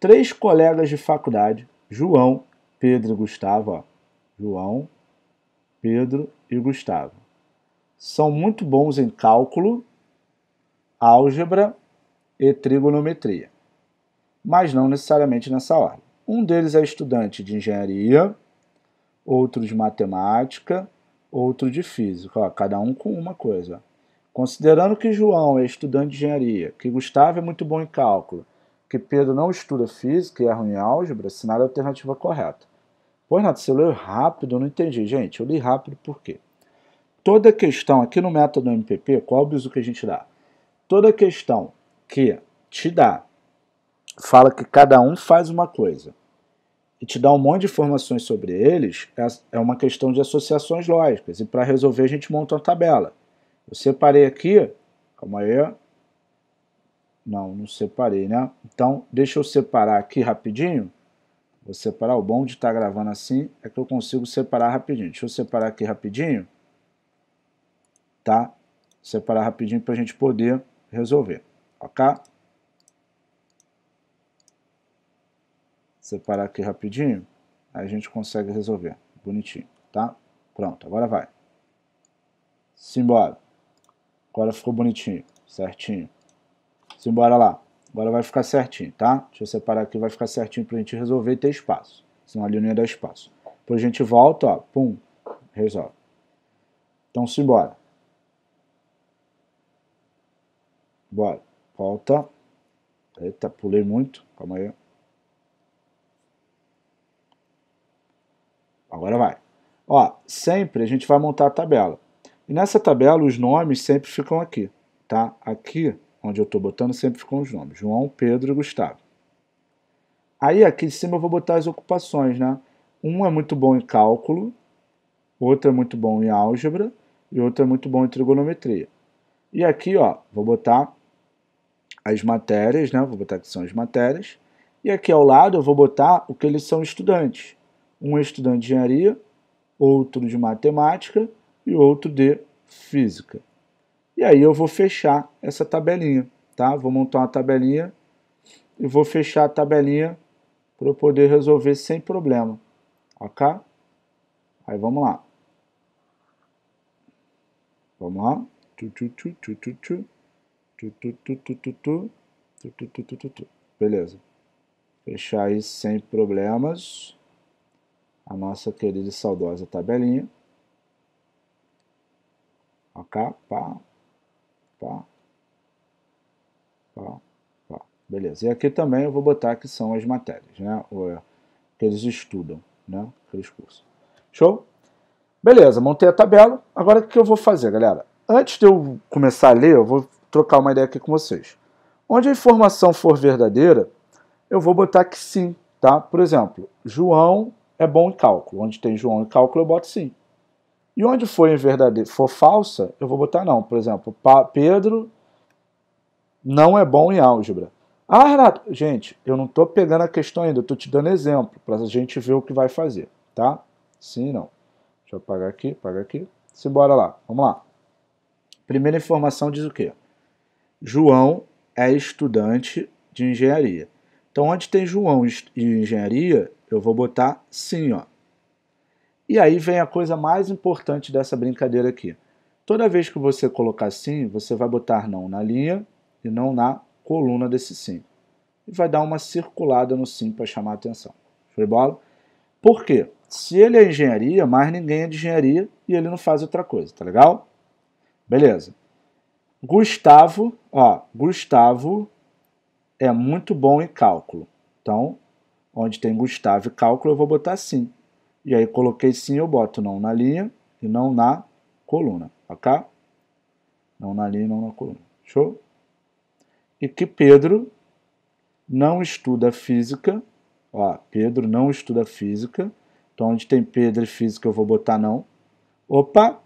três colegas de faculdade, João, Pedro e Gustavo, ó, João, Pedro e Gustavo. São muito bons em cálculo, álgebra e trigonometria, mas não necessariamente nessa ordem. Um deles é estudante de engenharia, outro de matemática, outro de física, ó, cada um com uma coisa. Considerando que João é estudante de engenharia, que Gustavo é muito bom em cálculo que Pedro não estuda física e erra em álgebra, assinale é a alternativa correta. Pois, Nath, você leu rápido, não entendi. Gente, eu li rápido por quê? Toda questão, aqui no método MPP, qual é o uso que a gente dá? Toda questão que te dá, fala que cada um faz uma coisa, e te dá um monte de informações sobre eles, é, é uma questão de associações lógicas. E para resolver, a gente monta uma tabela. Eu separei aqui, calma aí, não, não separei, né? Então, deixa eu separar aqui rapidinho. Vou separar, o bom de estar tá gravando assim é que eu consigo separar rapidinho. Deixa eu separar aqui rapidinho, tá? Separar rapidinho para a gente poder resolver, ok? Separar aqui rapidinho, aí a gente consegue resolver, bonitinho, tá? Pronto, agora vai. Simbora. Agora ficou bonitinho, certinho. Simbora lá. Agora vai ficar certinho, tá? Deixa eu separar aqui, vai ficar certinho para a gente resolver e ter espaço. Senão ali não ia dar espaço. Depois a gente volta, ó, pum, resolve. Então simbora. Bora. Volta. Eita, pulei muito. Calma aí. Agora vai. Ó, sempre a gente vai montar a tabela. E nessa tabela os nomes sempre ficam aqui, tá? Aqui onde eu estou botando sempre ficam os nomes, João, Pedro e Gustavo. Aí aqui em cima eu vou botar as ocupações, né? Um é muito bom em cálculo, outro é muito bom em álgebra e outro é muito bom em trigonometria. E aqui, ó, vou botar as matérias, né? Vou botar que são as matérias. E aqui ao lado eu vou botar o que eles são estudantes. Um é estudante de engenharia, outro de matemática e outro de física. E aí eu vou fechar essa tabelinha, tá? Vou montar uma tabelinha e vou fechar a tabelinha para eu poder resolver sem problema, ok? Aí vamos lá. Vamos lá. Beleza. Fechar aí sem problemas a nossa querida e saudosa tabelinha. Ok? Pá, pá, pá, pá. Beleza. E aqui também eu vou botar que são as matérias, né? Que eles estudam, né? Aqueles cursos. Show? Beleza, montei a tabela. Agora o que eu vou fazer, galera? Antes de eu começar a ler, eu vou trocar uma ideia aqui com vocês. Onde a informação for verdadeira, eu vou botar que sim, tá? Por exemplo, João é bom em cálculo. Onde tem João em cálculo, eu boto sim. E onde for verdadeiro, for falsa, eu vou botar não. Por exemplo, Pedro não é bom em álgebra. Ah, Renato, gente, eu não estou pegando a questão ainda, eu estou te dando exemplo para a gente ver o que vai fazer, tá? Sim, não. Deixa eu apagar aqui, apagar aqui. Simbora lá, vamos lá. Primeira informação diz o quê? João é estudante de engenharia. Então, onde tem João e engenharia, eu vou botar sim, ó. E aí vem a coisa mais importante dessa brincadeira aqui. Toda vez que você colocar sim, você vai botar não na linha e não na coluna desse sim. E vai dar uma circulada no sim para chamar a atenção. Foi bola? Por quê? Se ele é engenharia, mais ninguém é de engenharia e ele não faz outra coisa, tá legal? Beleza. Gustavo, ó, Gustavo é muito bom em cálculo. Então, onde tem Gustavo e cálculo, eu vou botar sim. E aí coloquei sim, eu boto não na linha e não na coluna, ok? Não na linha e não na coluna. Show? E que Pedro não estuda física. Ó, Pedro não estuda física. Então, onde tem Pedro e física, eu vou botar não. Opa!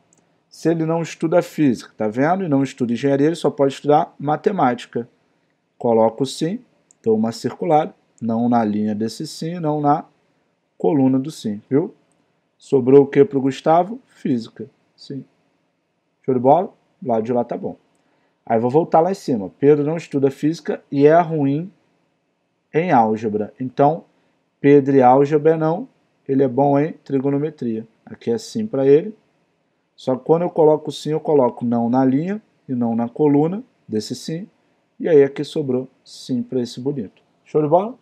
Se ele não estuda física, tá vendo? E não estuda engenharia, ele só pode estudar matemática. Coloco sim, dou uma circulada, não na linha desse sim, não na coluna do sim, viu? Sobrou o que para o Gustavo? Física, sim. Show de bola? Lado de lá tá bom. Aí vou voltar lá em cima. Pedro não estuda física e é ruim em álgebra. Então, Pedro e álgebra não, ele é bom em trigonometria. Aqui é sim para ele. Só que quando eu coloco sim, eu coloco não na linha e não na coluna desse sim. E aí aqui é sobrou sim para esse bonito. Show de bola?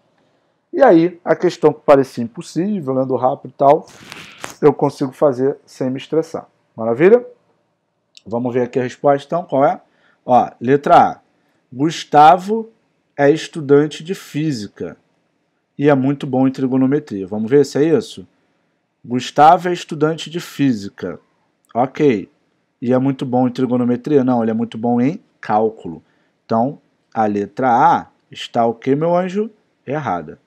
E aí, a questão que parecia impossível, lendo né, rápido e tal, eu consigo fazer sem me estressar. Maravilha? Vamos ver aqui a resposta, então, qual é? Ó, letra A. Gustavo é estudante de física e é muito bom em trigonometria. Vamos ver se é isso? Gustavo é estudante de física. Ok. E é muito bom em trigonometria? Não, ele é muito bom em cálculo. Então, a letra A está o quê, meu anjo? Errada.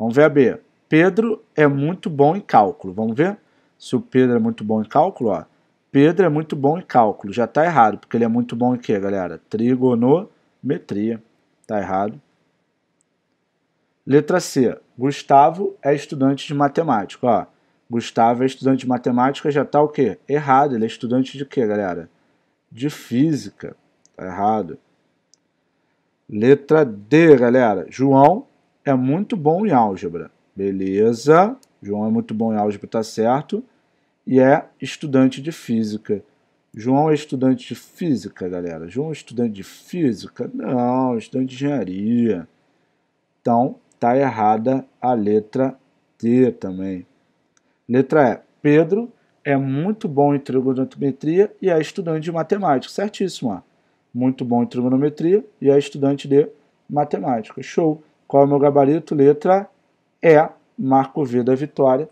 Vamos ver a B. Pedro é muito bom em cálculo. Vamos ver se o Pedro é muito bom em cálculo. Ó. Pedro é muito bom em cálculo. Já está errado, porque ele é muito bom em quê, galera? Trigonometria. Está errado. Letra C. Gustavo é estudante de matemática. Ó. Gustavo é estudante de matemática, já está o quê? Errado. Ele é estudante de quê, galera? De física. Está errado. Letra D, galera. João é muito bom em álgebra. Beleza. João é muito bom em álgebra, tá certo. E é estudante de física. João é estudante de física, galera. João é estudante de física? Não, é estudante de engenharia. Então, tá errada a letra T também. Letra E. Pedro é muito bom em trigonometria e é estudante de matemática. Certíssimo. Muito bom em trigonometria e é estudante de matemática. Show. Qual é o meu gabarito? Letra E, marco V da vitória.